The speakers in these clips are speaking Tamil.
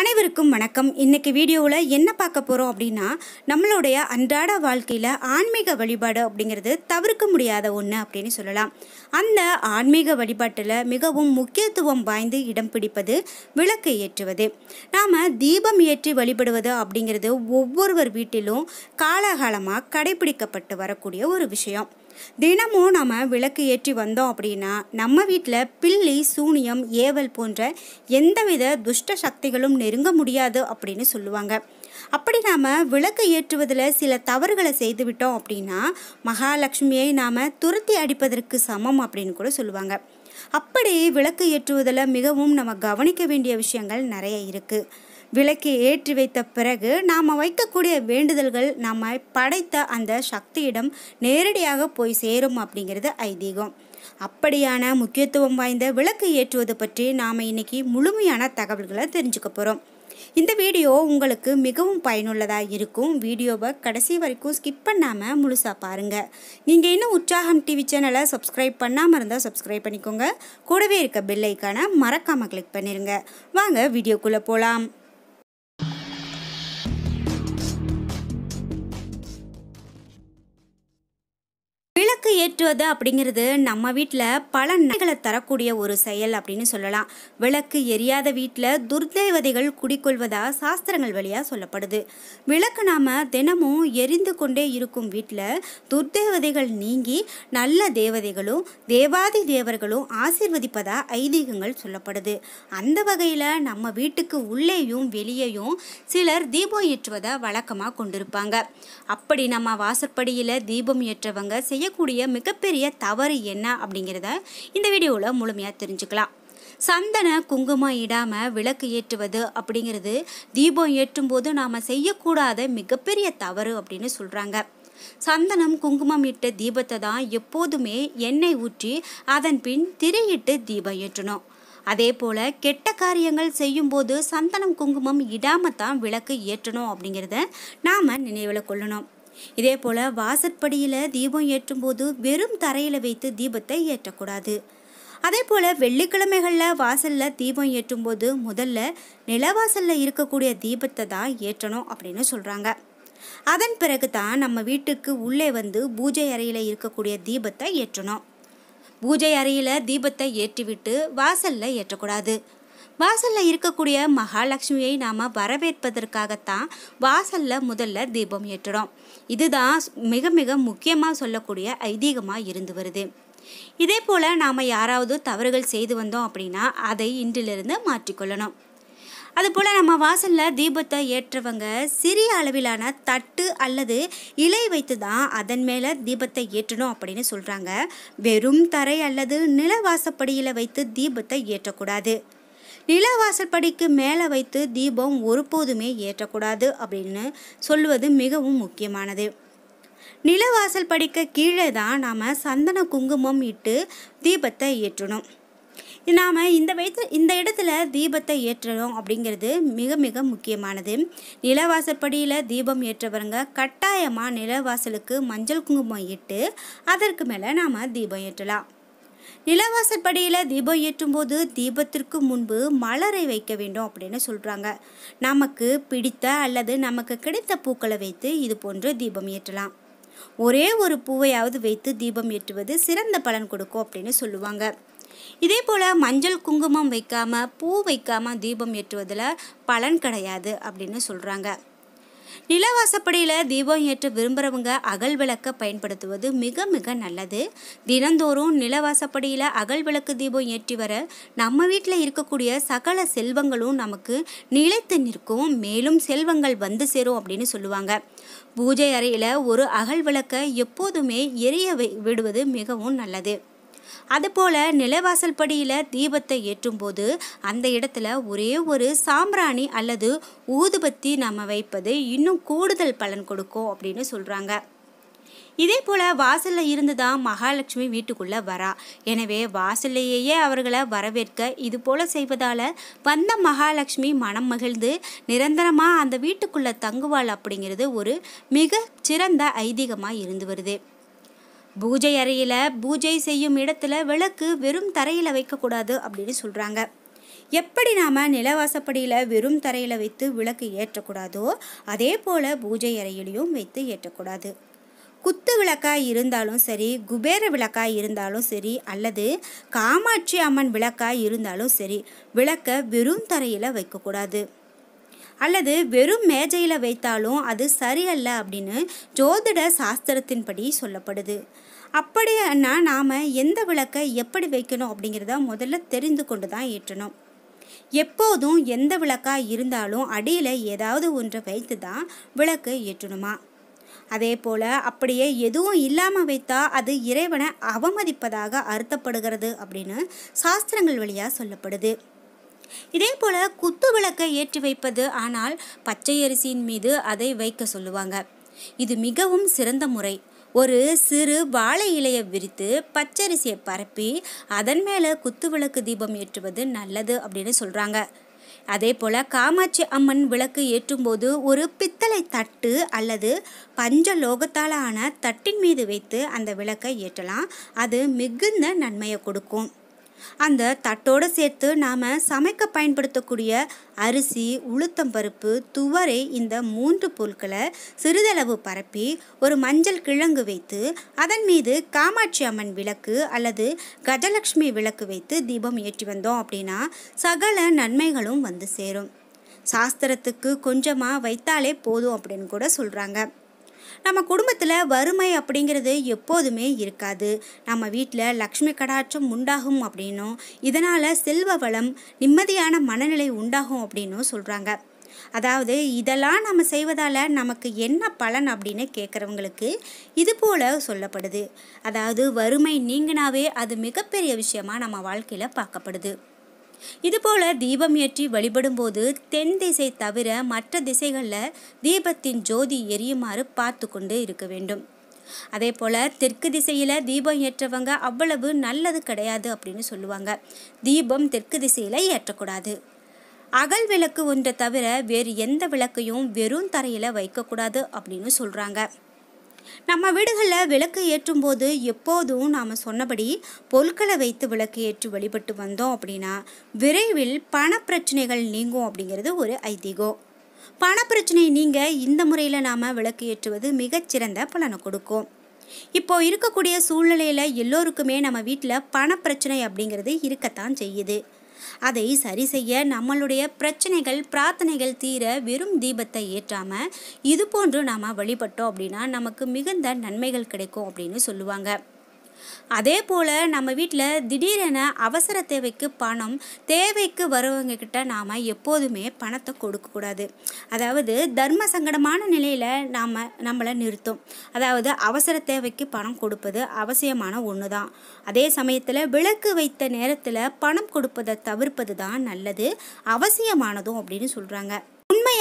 அனைவருக்கும் வணக்கம் இன்றைக்கி வீடியோவில் என்ன பார்க்க போகிறோம் அப்படின்னா நம்மளுடைய அன்றாட வாழ்க்கையில் ஆன்மீக வழிபாடு அப்படிங்கிறது தவிர்க்க முடியாத ஒன்று அப்படின்னு சொல்லலாம் அந்த ஆன்மீக வழிபாட்டில் மிகவும் முக்கியத்துவம் வாய்ந்து இடம் பிடிப்பது விளக்கு ஏற்றுவது நாம் தீபம் ஏற்றி வழிபடுவது அப்படிங்கிறது ஒவ்வொருவர் வீட்டிலும் காலகாலமாக கடைபிடிக்கப்பட்டு வரக்கூடிய ஒரு விஷயம் தினமும் நம்ம விளக்கு ஏற்றி வந்தோம் அப்படின்னா நம்ம வீட்டில் பில்லி சூனியம் ஏவல் போன்ற எந்தவித துஷ்ட சக்திகளும் நெருங்க முடியாது அப்படின்னு சொல்லுவாங்க அப்படி நாம் விளக்கு ஏற்றுவதில் சில தவறுகளை செய்துவிட்டோம் அப்படின்னா மகாலட்சுமியை நாம் துரத்தி அடிப்பதற்கு சமம் அப்படின்னு கூட சொல்லுவாங்க அப்படி விளக்கு ஏற்றுவதில் மிகவும் நம்ம கவனிக்க வேண்டிய விஷயங்கள் நிறைய இருக்குது விளக்கை ஏற்றி வைத்த பிறகு நாம் வைக்கக்கூடிய வேண்டுதல்கள் நாம் படைத்த அந்த சக்தியிடம் நேரடியாக போய் சேரும் அப்படிங்கிறது ஐதீகம் அப்படியான முக்கியத்துவம் வாய்ந்த விளக்கு ஏற்றுவது பற்றி நாம் இன்னைக்கு முழுமையான தகவல்களை தெரிஞ்சுக்க போகிறோம் இந்த வீடியோ உங்களுக்கு மிகவும் பயனுள்ளதாக இருக்கும் வீடியோவை கடைசி வரைக்கும் ஸ்கிப் பண்ணாமல் முழுசாக பாருங்கள் நீங்கள் இன்னும் உற்சாகம் டிவி சேனலை சப்ஸ்கிரைப் பண்ணாமல் இருந்தால் சப்ஸ்கிரைப் பண்ணிக்கோங்க கூடவே இருக்க பெல்லைக்கான மறக்காமல் கிளிக் பண்ணிடுங்க வாங்க வீடியோக்குள்ளே போகலாம் விளக்கு ஏற்றுவது அப்படிங்கிறது நம்ம வீட்டில் பல நன்மைகளை தரக்கூடிய ஒரு செயல் அப்படின்னு சொல்லலாம் விளக்கு எரியாத வீட்டில் துர்தேவதைகள் குடிக்கொள்வதா சாஸ்திரங்கள் வழியாக சொல்லப்படுது விளக்கு நாம் தினமும் எரிந்து கொண்டே இருக்கும் வீட்டில் துர்தேவதைகள் நீங்கி நல்ல தேவதைகளும் தேவாதி தேவர்களும் ஆசிர்வதிப்பதா ஐதீகங்கள் சொல்லப்படுது அந்த வகையில் நம்ம வீட்டுக்கு உள்ளேயும் வெளியேயும் சிலர் தீபம் ஏற்றுவதை வழக்கமாக கொண்டிருப்பாங்க அப்படி நம்ம வாசற்படியில் தீபம் ஏற்றவங்க செய்யக்கூடிய மிகப்பெரிய தவறு என்ன அப்படிங்கிறத இந்த வீடியோவில் முழுமையாக தெரிஞ்சுக்கலாம் சந்தன குங்குமம் இடாமல் விளக்கு ஏற்றுவது அப்படிங்கிறது தீபம் ஏற்றும் போது நாம் செய்யக்கூடாத மிகப்பெரிய தவறு அப்படின்னு சொல்கிறாங்க சந்தனம் குங்குமம் இட்ட தீபத்தை தான் எப்போதுமே எண்ணெய் ஊற்றி அதன் பின் திரையிட்டு தீபம் ஏற்றணும் அதே போல் கெட்ட காரியங்கள் செய்யும்போது சந்தனம் குங்குமம் இடாமல் தான் விளக்கு ஏற்றணும் அப்படிங்கிறத நாம் நினைவில் கொள்ளணும் இதே போல் வாசற்படியில் தீபம் ஏற்றும்போது வெறும் தரையில் வைத்து தீபத்தை ஏற்றக்கூடாது அதே போல் வெள்ளிக்கிழமைகளில் வாசலில் தீபம் ஏற்றும்போது முதல்ல நிலவாசலில் இருக்கக்கூடிய தீபத்தை தான் ஏற்றணும் அப்படின்னு சொல்கிறாங்க அதன் பிறகு தான் நம்ம வீட்டுக்கு உள்ளே வந்து பூஜை அறையில் இருக்கக்கூடிய தீபத்தை ஏற்றணும் பூஜை அறையில் தீபத்தை ஏற்றிவிட்டு வாசலில் ஏற்றக்கூடாது வாசலில் இருக்கக்கூடிய மகாலட்சுமியை நாம் வரவேற்பதற்காகத்தான் வாசலில் முதல்ல தீபம் ஏற்றுறோம் இதுதான் மிக மிக முக்கியமாக சொல்லக்கூடிய ஐதீகமாக இருந்து வருது இதே போல் நாம் யாராவது தவறுகள் செய்து வந்தோம் அப்படின்னா அதை இன்றிலிருந்து மாற்றிக்கொள்ளணும் அதுபோல் நம்ம வாசலில் தீபத்தை ஏற்றவங்க சிறிய அளவிலான தட்டு அல்லது இலை வைத்து தான் அதன் மேலே தீபத்தை ஏற்றணும் அப்படின்னு சொல்கிறாங்க வெறும் தரை அல்லது நில வாசப்படியில் வைத்து தீபத்தை ஏற்றக்கூடாது நிலவாசற்படிக்கு மேலே வைத்து தீபம் ஒருபோதுமே ஏற்றக்கூடாது அப்படின்னு சொல்லுவது மிகவும் முக்கியமானது நிலவாசல் படிக்க கீழே தான் நாம் சந்தன குங்குமம் இட்டு தீபத்தை ஏற்றணும் நாம் இந்த வயது இந்த இடத்துல தீபத்தை ஏற்றணும் அப்படிங்கிறது மிக மிக முக்கியமானது படியில் தீபம் ஏற்றவருங்க கட்டாயமாக நிலவாசலுக்கு மஞ்சள் குங்குமம் இட்டு அதற்கு மேலே நாம் தீபம் ஏற்றலாம் நிலவாசற்படியில் தீபம் ஏற்றும் போது தீபத்திற்கு முன்பு மலரை வைக்க வேண்டும் அப்படின்னு சொல்கிறாங்க நமக்கு பிடித்த அல்லது நமக்கு கிடைத்த பூக்களை வைத்து இது போன்று தீபம் ஏற்றலாம் ஒரே ஒரு பூவையாவது வைத்து தீபம் ஏற்றுவது சிறந்த பலன் கொடுக்கும் அப்படின்னு சொல்லுவாங்க இதே போல் மஞ்சள் குங்குமம் வைக்காமல் பூ வைக்காமல் தீபம் ஏற்றுவதில் பலன் கிடையாது அப்படின்னு சொல்கிறாங்க நிலவாசப்படியில் தீபம் ஏற்ற விரும்புகிறவங்க அகல் விளக்கை பயன்படுத்துவது மிக மிக நல்லது தினந்தோறும் நிலவாசப்படியில் அகல் விளக்கு தீபம் ஏற்றி வர நம்ம வீட்டில் இருக்கக்கூடிய சகல செல்வங்களும் நமக்கு நிலைத்து நிற்கும் மேலும் செல்வங்கள் வந்து சேரும் அப்படின்னு சொல்லுவாங்க பூஜை அறையில் ஒரு அகல் விளக்கை எப்போதுமே எரிய விடுவது மிகவும் நல்லது அதுபோல் நிலவாசல் படியில் தீபத்தை ஏற்றும்போது அந்த இடத்துல ஒரே ஒரு சாம்பிராணி அல்லது ஊதுபத்தி நம்ம வைப்பது இன்னும் கூடுதல் பலன் கொடுக்கும் அப்படின்னு சொல்கிறாங்க இதே போல் வாசலில் இருந்து தான் மகாலட்சுமி வீட்டுக்குள்ளே வரா எனவே வாசல்லையே அவர்களை வரவேற்க இது போல் செய்வதால் வந்த மகாலட்சுமி மனம் மகிழ்ந்து நிரந்தரமாக அந்த வீட்டுக்குள்ளே தங்குவாள் அப்படிங்கிறது ஒரு மிக சிறந்த ஐதீகமாக இருந்து வருது பூஜை அறையில் பூஜை செய்யும் இடத்துல விளக்கு வெறும் தரையில் வைக்கக்கூடாது அப்படின்னு சொல்கிறாங்க எப்படி நாம் நிலவாசப்படியில் வெறும் தரையில் வைத்து விளக்கு ஏற்றக்கூடாதோ அதே போல் பூஜை அறையிலையும் வைத்து ஏற்றக்கூடாது குத்து விளக்காக இருந்தாலும் சரி குபேர விளக்காக இருந்தாலும் சரி அல்லது காமாட்சி அம்மன் விளக்காக இருந்தாலும் சரி விளக்க வெறும் தரையில் வைக்கக்கூடாது அல்லது வெறும் மேஜையில் வைத்தாலும் அது சரியல்ல அப்படின்னு ஜோதிட சாஸ்திரத்தின்படி சொல்லப்படுது அப்படின்னா நாம் எந்த விளக்கை எப்படி வைக்கணும் அப்படிங்கிறத முதல்ல தெரிந்து கொண்டு தான் ஏற்றணும் எப்போதும் எந்த விளக்காக இருந்தாலும் அடியில் ஏதாவது ஒன்றை வைத்து தான் விளக்கு ஏற்றணுமா அதே போல் அப்படியே எதுவும் இல்லாமல் வைத்தா அது இறைவனை அவமதிப்பதாக அர்த்தப்படுகிறது அப்படின்னு சாஸ்திரங்கள் வழியாக சொல்லப்படுது இதே போல குத்து விளக்கை ஏற்றி வைப்பது ஆனால் பச்சை அரிசியின் மீது அதை வைக்க சொல்லுவாங்க இது மிகவும் சிறந்த முறை ஒரு சிறு வாழை இலையை விரித்து பச்சரிசியை பரப்பி அதன் மேலே குத்து விளக்கு தீபம் ஏற்றுவது நல்லது அப்படின்னு சொல்கிறாங்க அதே போல் காமாட்சி அம்மன் விளக்கு ஏற்றும்போது ஒரு பித்தளை தட்டு அல்லது பஞ்ச லோகத்தால் ஆன தட்டின் மீது வைத்து அந்த விளக்கை ஏற்றலாம் அது மிகுந்த நன்மையை கொடுக்கும் அந்த தட்டோடு சேர்த்து நாம் சமைக்க பயன்படுத்தக்கூடிய அரிசி உளுத்தம்பருப்பு துவரை இந்த மூன்று பொருட்களை சிறிதளவு பரப்பி ஒரு மஞ்சள் கிழங்கு வைத்து அதன் மீது காமாட்சி அம்மன் விளக்கு அல்லது கஜலட்சுமி விளக்கு வைத்து தீபம் ஏற்றி வந்தோம் அப்படின்னா சகல நன்மைகளும் வந்து சேரும் சாஸ்திரத்துக்கு கொஞ்சமாக வைத்தாலே போதும் அப்படின்னு கூட சொல்கிறாங்க நம்ம குடும்பத்தில் வறுமை அப்படிங்கிறது எப்போதுமே இருக்காது நம்ம வீட்டில் லக்ஷ்மி கடாட்சம் உண்டாகும் அப்படின்னும் இதனால் செல்வ வளம் நிம்மதியான மனநிலை உண்டாகும் அப்படின்னும் சொல்கிறாங்க அதாவது இதெல்லாம் நம்ம செய்வதால் நமக்கு என்ன பலன் அப்படின்னு கேட்குறவங்களுக்கு இது போல் சொல்லப்படுது அதாவது வறுமை நீங்கினாவே அது மிகப்பெரிய விஷயமாக நம்ம வாழ்க்கையில் பார்க்கப்படுது இதுபோல் தீபம் ஏற்றி வழிபடும்போது தென் திசை தவிர மற்ற திசைகளில் தீபத்தின் ஜோதி எரியுமாறு பார்த்து கொண்டு இருக்க வேண்டும் அதே போல் தெற்கு திசையில் தீபம் ஏற்றவங்க அவ்வளவு நல்லது கிடையாது அப்படின்னு சொல்லுவாங்க தீபம் தெற்கு திசையில் ஏற்றக்கூடாது அகல் விளக்கு ஒன்றை தவிர வேறு எந்த விளக்கையும் வெறும் தரையில் வைக்கக்கூடாது அப்படின்னு சொல்கிறாங்க நம்ம வீடுகளில் விளக்கு ஏற்றும் போது எப்போதும் நாம் சொன்னபடி பொருட்களை வைத்து விளக்கு ஏற்றி வழிபட்டு வந்தோம் அப்படின்னா விரைவில் பண பிரச்சனைகள் நீங்கும் அப்படிங்கிறது ஒரு ஐதீகம் பணப்பிரச்சனை நீங்கள் இந்த முறையில் நாம் விளக்கு ஏற்றுவது மிகச்சிறந்த பலனை கொடுக்கும் இப்போ இருக்கக்கூடிய சூழ்நிலையில் எல்லோருக்குமே நம்ம வீட்டில் பணப்பிரச்சனை அப்படிங்கிறது இருக்கத்தான் செய்யுது அதை சரி செய்ய நம்மளுடைய பிரச்சனைகள் பிரார்த்தனைகள் தீர வெறும் தீபத்தை ஏற்றாமல் இது போன்று நாம் வழிபட்டோம் அப்படின்னா நமக்கு மிகுந்த நன்மைகள் கிடைக்கும் அப்படின்னு சொல்லுவாங்க அதே போல் நம்ம வீட்டில் திடீரென அவசர தேவைக்கு பணம் தேவைக்கு வரவங்க கிட்ட நாம் எப்போதுமே பணத்தை கொடுக்கக்கூடாது அதாவது தர்ம சங்கடமான நிலையில் நாம் நம்மளை நிறுத்தும் அதாவது அவசர தேவைக்கு பணம் கொடுப்பது அவசியமான ஒன்று தான் அதே சமயத்தில் விளக்கு வைத்த நேரத்தில் பணம் கொடுப்பதை தவிர்ப்பது தான் நல்லது அவசியமானதும் அப்படின்னு சொல்கிறாங்க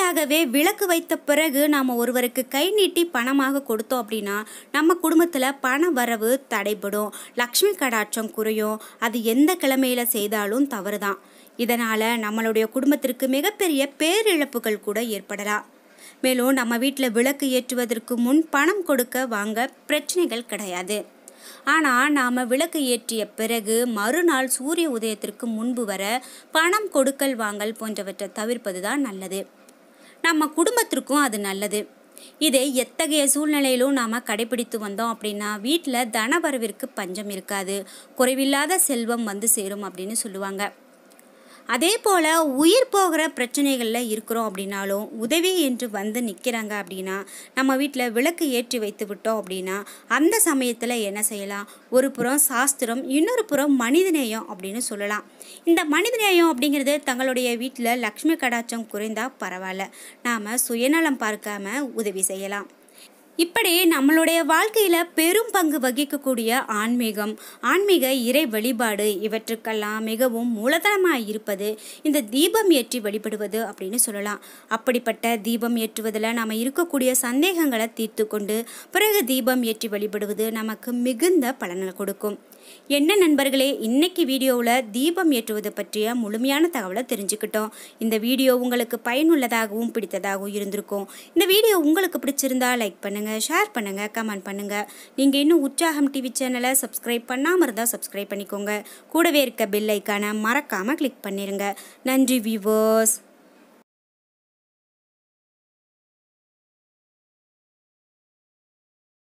உண்மையாகவே விளக்கு வைத்த பிறகு நாம் ஒருவருக்கு கை நீட்டி பணமாக கொடுத்தோம் அப்படின்னா நம்ம குடும்பத்தில் பண வரவு தடைபடும் லக்ஷ்மி கடாட்சம் குறையும் அது எந்த கிழமையில் செய்தாலும் தவறு தான் இதனால் நம்மளுடைய குடும்பத்திற்கு மிகப்பெரிய பேரிழப்புகள் கூட ஏற்படலாம் மேலும் நம்ம வீட்டில் விளக்கு ஏற்றுவதற்கு முன் பணம் கொடுக்க வாங்க பிரச்சனைகள் கிடையாது ஆனால் நாம் விளக்கு ஏற்றிய பிறகு மறுநாள் சூரிய உதயத்திற்கு முன்பு வர பணம் கொடுக்கல் வாங்கல் போன்றவற்றை தவிர்ப்பது தான் நல்லது நம்ம குடும்பத்திற்கும் அது நல்லது இதை எத்தகைய சூழ்நிலையிலும் நாம் கடைபிடித்து வந்தோம் அப்படின்னா வீட்டில் தனவரவிற்கு பஞ்சம் இருக்காது குறைவில்லாத செல்வம் வந்து சேரும் அப்படின்னு சொல்லுவாங்க அதே போல் உயிர் போகிற பிரச்சனைகளில் இருக்கிறோம் அப்படின்னாலும் உதவி என்று வந்து நிற்கிறாங்க அப்படின்னா நம்ம வீட்டில் விளக்கு ஏற்றி வைத்து விட்டோம் அப்படின்னா அந்த சமயத்தில் என்ன செய்யலாம் ஒரு புறம் சாஸ்திரம் இன்னொரு புறம் மனிதநேயம் அப்படின்னு சொல்லலாம் இந்த மனிதநேயம் அப்படிங்கிறது தங்களுடைய வீட்டில் லக்ஷ்மி கடாச்சம் குறைந்தால் பரவாயில்ல நாம் சுயநலம் பார்க்காம உதவி செய்யலாம் இப்படி நம்மளுடைய வாழ்க்கையில் பெரும் பங்கு வகிக்கக்கூடிய ஆன்மீகம் ஆன்மீக இறை வழிபாடு இவற்றுக்கெல்லாம் மிகவும் மூலதனமாக இருப்பது இந்த தீபம் ஏற்றி வழிபடுவது அப்படின்னு சொல்லலாம் அப்படிப்பட்ட தீபம் ஏற்றுவதில் நம்ம இருக்கக்கூடிய சந்தேகங்களை தீர்த்து கொண்டு பிறகு தீபம் ஏற்றி வழிபடுவது நமக்கு மிகுந்த பலனை கொடுக்கும் என்ன நண்பர்களே இன்னைக்கு வீடியோவில் தீபம் ஏற்றுவது பற்றிய முழுமையான தகவலை தெரிஞ்சுக்கிட்டோம் இந்த வீடியோ உங்களுக்கு பயனுள்ளதாகவும் பிடித்ததாகவும் இருந்திருக்கும் இந்த வீடியோ உங்களுக்கு பிடிச்சிருந்தா லைக் பண்ணுங்கள் ஷேர் பண்ணுங்கள் கமெண்ட் பண்ணுங்கள் நீங்கள் இன்னும் உற்சாகம் டிவி சேனலை சப்ஸ்கிரைப் பண்ணாமல் இருந்தால் சப்ஸ்கிரைப் பண்ணிக்கோங்க கூடவே இருக்க பெல் ஐக்கானை மறக்காமல் கிளிக் பண்ணிடுங்க நன்றி வியூவர்ஸ்